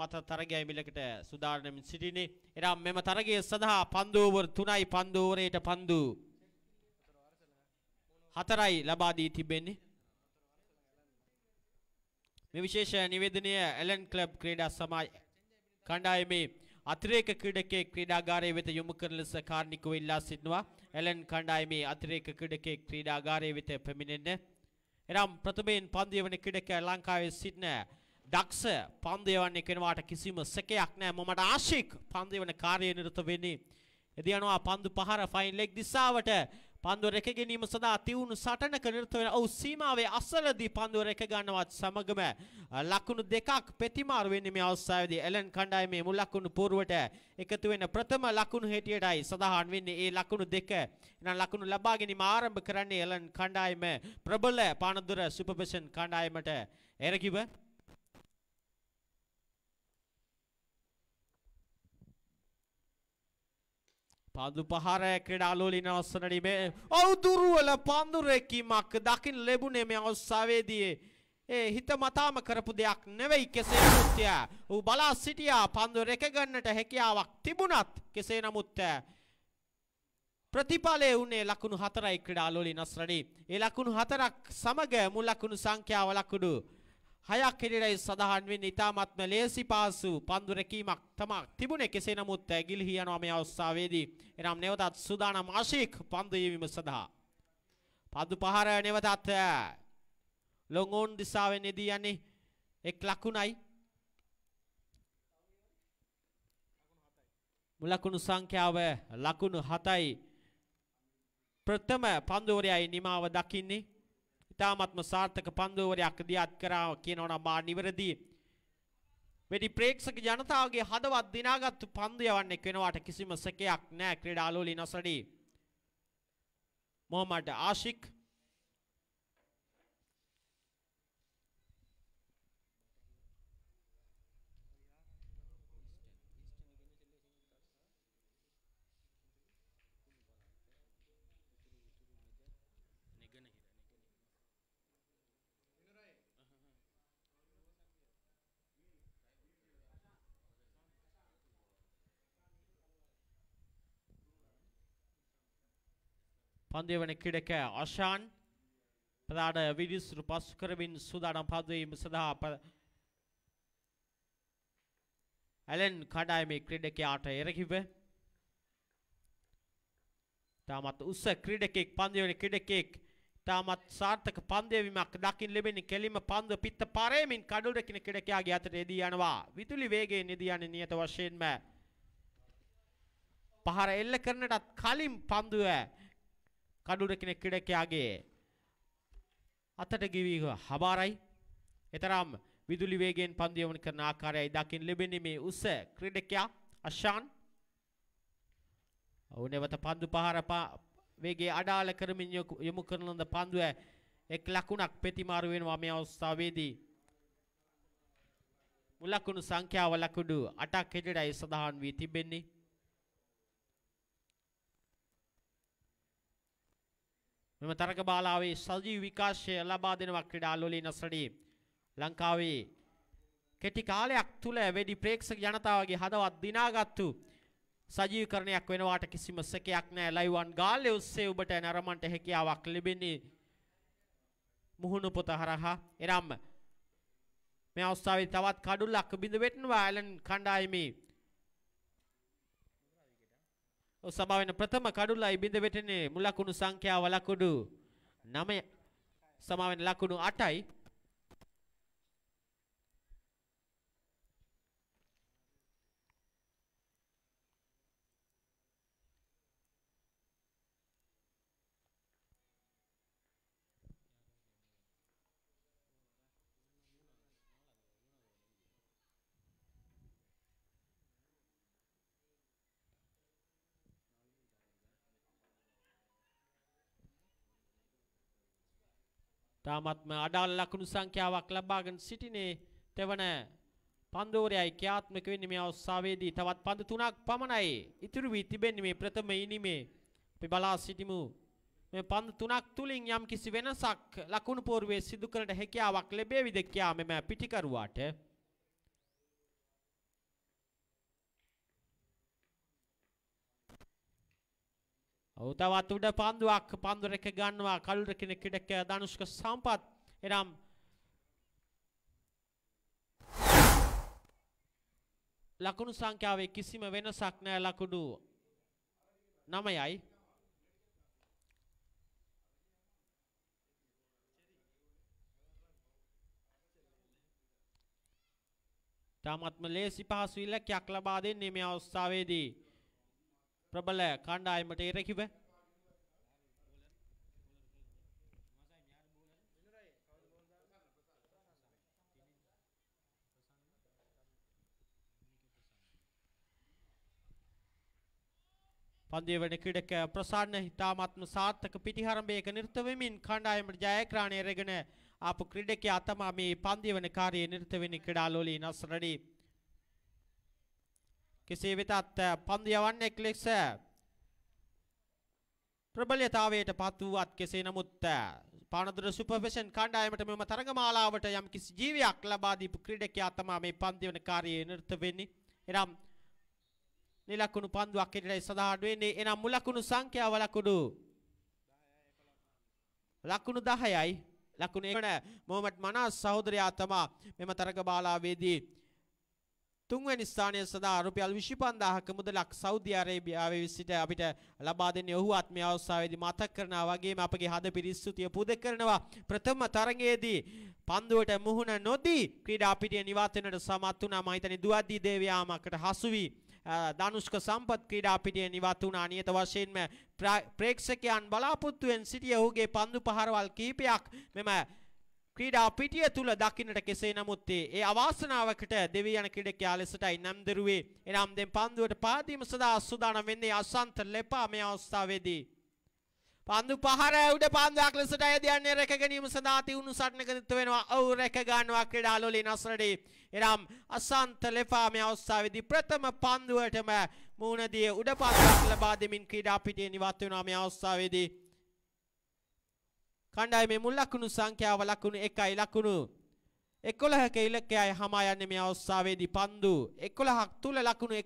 මත තරගයයි මිලකට සුදානමින් සිටිනේ. එනම් මෙම තරගය සඳහා පන්දු ඕවර් 3යි පන්දු ඕවරේට පන්දු 4යි ලබා දී තිබෙන්නේ. මේ විශේෂ නිවේදනය ඇලන් ක්ලබ් ක්‍රීඩා සමාජ කණ්ඩායමේ අතිරේක ක්‍රීඩකයෙක් ක්‍රීඩාගාරය වෙත යොමු කරන ලෙස කාර්නිකව ඉල්ලා සිටිනවා. ඇලන් කණ්ඩායමේ අතිරේක ක්‍රීඩකයෙක් ක්‍රීඩාගාරය වෙත පැමිණෙන්න. එනම් ප්‍රථමයෙන් පන්දිය වන ක්‍රීඩකයා ලංකාවේ සිටින දක්ෂ පන්දේවන්නේ කෙනවාට කිසිම සැකයක් නෑ මමට ආශික් පන්දේවන කාර්යය නිරත වෙන්නේ. එදි යනවා පන්දු පහර ෆයින් ලෙග් දිසාවට පන්දුව රැක ගැනීම සඳහා තිවුණු සටනක නිරත වෙන ඔව් සීමාවේ අසලදී පන්දුව රැක ගන්නවත් සමගම ලකුණු දෙකක් ප්‍රතිමාර වෙන්නේ මේ අවස්ථාවේදී ඇලන් කණ්ඩායමේ මුල් ලකුණු පූර්වට එකතු වෙන ප්‍රථම ලකුණු හැටියටයි සඳහන් වෙන්නේ ඒ ලකුණු දෙක. එනම් ලකුණු ලබා ගැනීම ආරම්භ කරන්නේ ඇලන් කණ්ඩායම ප්‍රබල පානදුර සුපර්පෂන් කණ්ඩායමට එරකිව පඳු පහර ඇක්‍රට අලුවලින ඔස්සනටීමේ ඔවු දුරුවල පඳුරැකීමක් දකිින් ලැබුණේ මේ ඔස්සාවේදයේ. ඒ හිත මතාම කරපු දෙයක් නෙවෙයි කෙසේ නමුත්ය. ඌ බලා සිටියා පන්දු රැකගන්නට හැකියාවක් තිබුණත් කෙසේ නමුත් ප්‍රතිඵලයේ උනේ ලකුණු 4යි ක්‍රීඩා ලෝලි නස්රණි. ඒ ලකුණු 4ක් සමග මුල් ලකුණු සංඛ්‍යාව ලකුණු හයක් හෙළිරයි සඳහන් වෙන්නේ ඉතාමත්ම ලේසි පාසු පන්දු රැකීමක් තමා තිබුණේ කෙසේ නමුත් ඇගිලි හියනවා මේ අවස්ථාවේදී එනම් නැවතත් සූදානම් ආශික් පන්දු යෙවීම සඳහා පන්දු පහර නැවතත් ලොංගොන් දිසාවෙන් එදී යන්නේ එක් ලකුණයි මුලකුණු සංඛ්‍යාව ලකුණු 7යි ප්‍රථම පන්දුවරයයි නිමාව දකින්නේ ඉතාමත්ම සාර්ථක පන්දුවරයක් දියත් කරා කියනවා නම් මා නිවැරදි. වෙඩි ප්‍රේක්ෂක ජනතාවගේ හදවත් දිනාගත්තු පන්දු යවන්නෙක් වෙනවාට කිසිම සැකයක් නැහැ ක්‍රීඩා අලෝලි නොසඩී. මොහමඩ් ආශික් පන්දිවන කිඩක අශාන් ප්‍රධාන විනිසුරු පසු කරමින් සූදානම් පදවීම සඳහා ඇලෙන් කඩායමේ ක්‍රීඩකයාට එරෙහිව තාමත් උස ක්‍රීඩකෙක් පන්දිවන ක්‍රීඩකෙක් තාමත් සාර්ථක පන්දයවීමක් දකින් ලැබෙන කෙලිම පන්ද පිත්ත පරයමින් කඩුල් රකින කිඩකයාගේ අතට එදී යනවා විදුලි වේගයෙන් එදී යන්නේ නියත වශයෙන්ම පහර එල්ල කරනටත් කලින් පන්දුව කඩුර කෙනෙක් ක්‍රීඩකයාගේ අතට ගිවි හබාරයි. එතරම් විදුලි වේගයෙන් පන්දු යොමු කරන ආකාරයයි දකින් ලැබෙන්නේ මේ උස ක්‍රීඩකයා අෂාන්. ඔහු නැවත පන්දු පහර වේගයේ අඩාල කරමින් යොමු කරන ලද පන්දුව එක් ලකුණක් ප්‍රතිමාරු වෙනවා මේ අවස්ථාවේදී. මුලකුණු සංඛ්‍යාව ලකුණු 8ක් ඉදිරියයි සඳහන් වී තිබෙන්නේ. මෙම තරග බාලාවේ සජීව විකාශය ලබා දෙනවා ක්‍රීඩා ලොලි නස්රඩි. ලංකාවේ කෙටි කාලයක් තුල වැඩි ප්‍රේක්ෂක ජනතාවගේ හදවත් දිනාගත්තු සජීවකරණයක් වෙනවාට කිසිම සැකයක් නැහැ. ලයිව් වන් ගාල්ලේ ඔස්සේ ඔබට නරමන්ට හැකියාවක් ලැබෙන්නේ මුහුණු පොත හරහා. එනම් මේ අවස්ථාවේ තවත් කඩුල්ලක් බිඳ වෙටනවා ඇලන් කණ්ඩායමේ සභාව වෙන ප්‍රථම කඩුල්ලා ඉබිඳ වැටෙන්නේ මුලකුණු සංඛ්‍යාව ලකුණු 9 සමාවෙන ලකුණු 8යි තාමත්ම අඩාල ලකුණු සංඛ්‍යාවක් ලබාගෙන සිටිනේ තෙවන පන්දෝරයයි ක්‍රියාත්මක වෙන්නේ මේ අවස්ථාවේදී තවත් පන්දු තුනක් පමණයි ඉතුරු වී තිබෙන්නේ මේ ප්‍රථම ඉනිමේ අපි බලා සිටිමු මේ පන්දු තුනක් තුලින් යම් කිසි වෙනසක් ලකුණු පෝරුවේ සිදු කරන්නට හැකියාවක් ලැබේවිද කියා මෙම පිටිකරුවාට ඔව් තවත් උඩ පන්දුවක් පන්දුර එක ගන්නවා කළුර කෙනෙක් ඉඩක ධනුෂ්ක සම්පත් එනම් ලකුණු සංඛ්‍යාවේ කිසිම වෙනසක් නැහැ ලකුණු 9යි තාමත්ම ලේසි පහසු ඉලක්කයක් ලබා දෙන්නේ මේ අවස්ථාවේදී ප්‍රබල කණ්ඩායමට එරෙහිව පන්දිය වැඩ කිඩක ප්‍රසන්න හිතාමත්ම සාර්ථක පිටිහරඹයක නිර්ත වෙමින් කණ්ඩායමට ජයග්‍රහණය රැගෙන ආපු ක්‍රීඩකයා තමයි මේ පන්දිය වෙන කාර්යයේ නිර්ත වෙන්නේ ක්‍රීඩාලෝලී නස්රඩී කෙසේ වෙතත් පන්දු යවන්නෙක් ලෙස ප්‍රබලතාවයට පත් වූවත් කෙසේ නමුත් පානදුර සුපර්විෂන් කණ්ඩායමට මෙම තරගමාලාවට යම් කිසි ජීවියක් ලබා දීපු ක්‍රීඩකයා තමයි මේ පන්දු වෙන කාර්යයේ නිරත වෙන්නේ. එනම් නිලකුණු පන්දුවක් ඇටලයි සඳහන් වෙන්නේ. එනම් මුලකුණු සංඛ්‍යාව ලකුණු ලකුණු 10යි. ලකුණු 1 මොහොමඩ් මනාස් සහෝදරයා තමා මෙම තරගමාලාවේදී තුන්වැනි ස්ථානය සඳහා රුපියල් 25000ක මුදලක් සෞදි අරේබියාවේ සිට අපිට ලබා දෙන්නේ ඔහු ආත්මය අවස්ථාවේදී මතක් කරනවා වගේම අපගේ හද පිරිස්සුතිය පුද කරනවා ප්‍රථම තරගයේදී පන්දුවට මුහුණ නොදී ක්‍රීඩා පිටිය නිවාස වෙනට සමත් වුණා මම හිතන්නේ දුවද්දී දේවයාමකට හසු වී ධනුෂ්ක සම්පත් ක්‍රීඩා පිටිය නිවත් වුණා නියත වශයෙන්ම ප්‍රේක්ෂකයන් බලාපොරොත්තුෙන් සිටිය ඔහුගේ පන්දු පහරවල් කිහිපයක් මෙම ක්‍රීඩා පිටිය තුල දකින්නට කෙසේ නමුත් ඒ අවාසනාවකට දෙවියන් ක්‍රීඩකයා ලෙසටයි නම් දරුවේ. එනම් දැන් පන්දුවට පාදීම සඳහා සූදානම් වෙන්නේ අසන්ත ලෙපා මේ අවස්ථාවේදී. පන්දු පහර උඩ පන්දුවක් ලෙසට අයදයන්නේ රැක ගැනීම සඳහා තියුණු සටනකදිත්ව වෙනවා. ඔව් රැක ගන්නවා ක්‍රීඩාලෝලී නස්රඩේ. එනම් අසන්ත ලෙපා මේ අවස්ථාවේදී ප්‍රථම පන්දුවටම මූණ දී උඩ පන්දුවක් ලබා දෙමින් ක්‍රීඩා පිටියේ නිවත් වෙනවා මේ අවස්ථාවේදී. කණ්ඩායමේ මුල් ලකුණු සංඛ්‍යාව ලකුණු 1යි ලකුණු 11ක ඉලක්කයයි හමා යන්නේ මේ අවස්ථාවේදී පන්දු 11ක් තුල ලකුණු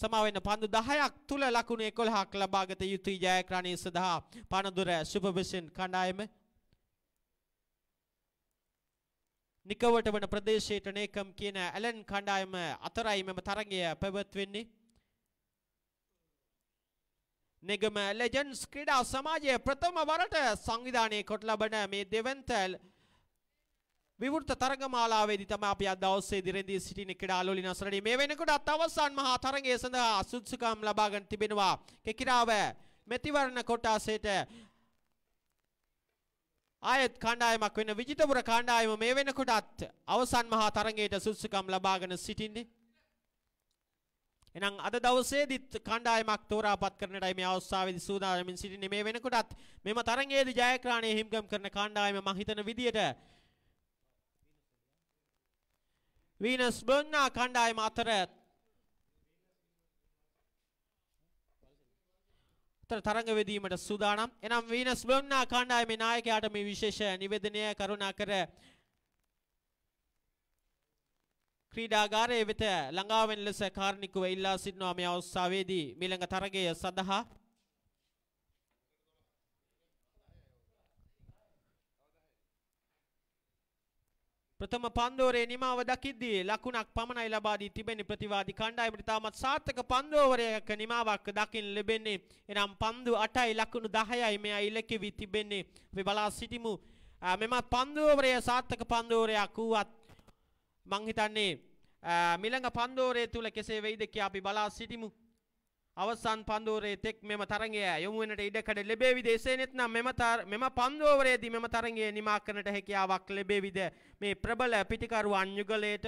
සමා වෙන පන්දු 10ක් තුල ලකුණු 11ක් ලබාගත යුතුයි ජයග්‍රහණය සඳහා පනදුර සුපර්විෂන් කණ්ඩායම නිකවට වන ප්‍රදේශයට නේකම් කියන ඇලන් කණ්ඩායම අතරයි මෙම තරගය පැවැත්වෙන්නේ නෙගම ලෙජන්ස් ක්‍රීඩා සමාජය ප්‍රථම වරට සංවිධානය කොට ලබන මේ දෙවන්තැල් විවෘත තරගමාලාවේදී තමයි අපි අද දවසේ දිරෙන්දී සිටින ක්‍රීඩාලෝලි නසරණී මේ වෙනකොට අත් අවසන් මහා තරගය සඳහා සුදුසුකම් ලබා ගන්න තිබෙනවා කෙකිරාව මෙතිවරණ කොටසේට ආයත් කණ්ඩායමක් වෙන විජිතපුර කණ්ඩායම මේ වෙනකොටත් අවසන් මහා තරගයට සුදුසුකම් ලබාගෙන සිටින්නේ එහෙනම් අද දවසේදීත් කණ්ඩායමක් තෝරාපත් කරන්නටයි මේ අවස්ථාවේදී සූදානම්ින් සිටින්නේ මේ වෙනකොටත් මෙම තරගයේදී ජයග්‍රහණය හිමිකම් කරන කණ්ඩායම මම හිතන විදියට වීනස් බර්නා කණ්ඩායම අතර තර තරඟ වෙදීමට සූදානම් එනම් වීනස් බර්නා කණ්ඩායමේ නායකයාට මේ විශේෂ නිවේදනය කරුණාකර ක්‍රීඩාගාරයේ වෙත ළඟාවෙන ලෙස කාර්නිකුව ඉල්ලා සිටිනවා මේ අවස්ථාවේදී මීළඟ තරගය සඳහා ප්‍රථම පන්දෝරේ නිමාව දකිද්දී ලකුණක් පමණයි ලබා දී තිබෙන ප්‍රතිවාදී කණ්ඩායමට තාමත් සාර්ථක පන්දෝවරයක නිමාවක් දකින්න ලැබෙන්නේ. එනම් පන්දු 8යි ලකුණු 10යි මෙය ඉලක්කෙවි තිබෙන්නේ. අපි බලා සිටිමු මෙම පන්දෝවරය සාර්ථක පන්දෝවරයක් වුවත් මං හිතන්නේ මිළඟ පන්දෝරය තුල කෙසේ වෙයිද කියා අපි බලා සිටිමු. අවසන් පන්දෝරයේ තෙක් මෙම තරඟය යොමු වෙනට ඉඩකඩ ලැබේවිද එසේ නැත්නම් මෙම මෙම පන්දෝරයේදී මෙම තරඟය නිමා කරන්නට හැකියාවක් ලැබේවිද මේ ප්‍රබල පිටිකරු අන්යුගලයට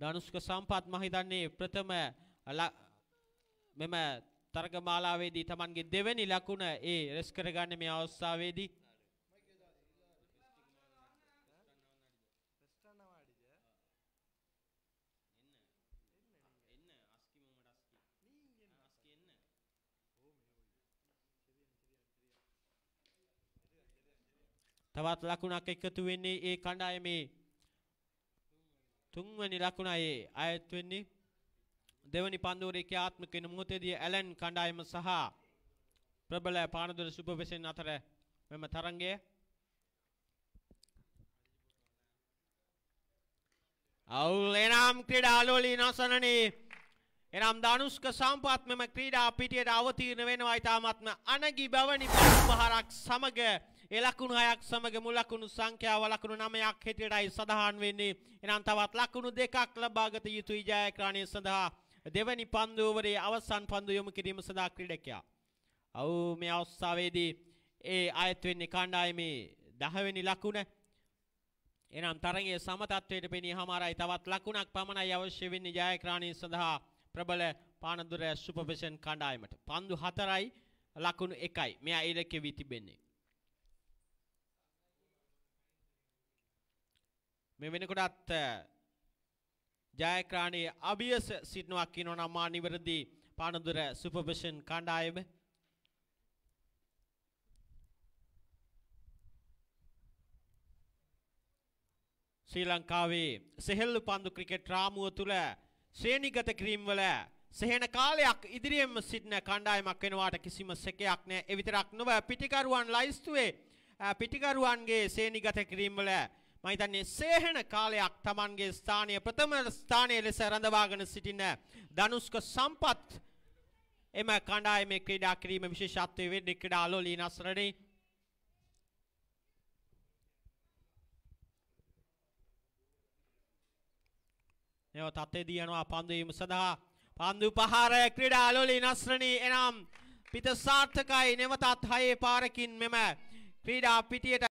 ධනුෂ්ක සම්පත් මම හිතන්නේ ප්‍රථම මෙම තර්ගමාලාවේදී Tamanගේ දෙවැනි ලකුණ ඒ රෙස් කරගන්නේ මේ අවස්ථාවේදී තවත් ලකුණක් එකතු වෙන්නේ ඒ කණ්ඩායමේ තුන්වැනි ලකුණයි අයත් වෙන්නේ දෙවැනි පන්දුරේ ක්‍රියාත්මක වෙන මොහොතේදී ඇලන් කණ්ඩායම සහ ප්‍රබල පානදුර සුබවසෙන් අතර මෙම තරඟය අවුල් එනම් ක්‍රීඩා අලෝලී නොසනනේ එනම් ධනුෂ්ක සම්පත් මෙම ක්‍රීඩා පිටියට අවතීර්ණ වෙනවා ඊටාත්ම අනගි බවනි පහරක් සමග ඒ ලකුණු 6ක් සමග මුල් ලකුණු සංඛ්‍යාව ලකුණු 9ක් හැටියටයි සඳහන් වෙන්නේ. එනම් තවත් ලකුණු දෙකක් ලබාගත යුතුයි ජයග්‍රහණය සඳහා දෙවැනි පන්දු ඕවරේ අවසන් පන්දු යොමු කිරීම සඳහා ක්‍රීඩකයා. අවු මේ අවස්ථාවේදී ඒ අයත් වෙන්නේ කණ්ඩායමේ 10 වෙනි ලකුණ. එනම් තරගයේ සම තත්වයට පෙනී හමාරයි තවත් ලකුණක් පමණයි අවශ්‍ය වෙන්නේ ජයග්‍රහණය සඳහා ප්‍රබල පානදුර සුපර්විෂන් කණ්ඩායමට. පන්දු 4යි ලකුණු 1යි. මෙයා ඉලක්කෙ වී තිබෙන්නේ. මේ වෙනකොටත් ජයග්‍රහණයේ අභියස සිටිනවා කියනවා නම් මා නිවැරදි පානදුර සුපර්විෂන් කණ්ඩායම ශ්‍රී ලංකාවේ සෙහෙල්ලු පන්දු ක්‍රිකට් රාමුව තුළ ශ්‍රේණිගත කිරීම වල සෙහෙන කාලයක් ඉදිරියෙන්ම සිටින කණ්ඩායමක් වෙනවාට කිසිම සැකයක් නැහැ. ඒ විතරක් නොව පිටිකරුවන් ලයිස්තුවේ පිටිකරුවන්ගේ ශ්‍රේණිගත කිරීම වල මම හිතන්නේ සේහන කාලයක් Tamanගේ ස්ථානීය ප්‍රථම ස්ථානයේ ලෙස රඳවාගෙන සිටින ධනුෂ්ක සම්පත් එම කණ්ඩායමේ ක්‍රීඩා කිරීම විශේෂත්වයේ වෙන්නේ ක්‍රීඩාලෝ ලීනස් රණේ එව තත්ත්වයේ දියනවා පන්දු වීම සඳහා පන්දු පහර ක්‍රීඩාලෝ ලීනස් රණේ එනම් පිට සාර්ථකයි නැවතත් හයේ පාරකින් මෙම ක්‍රීඩා පිටියට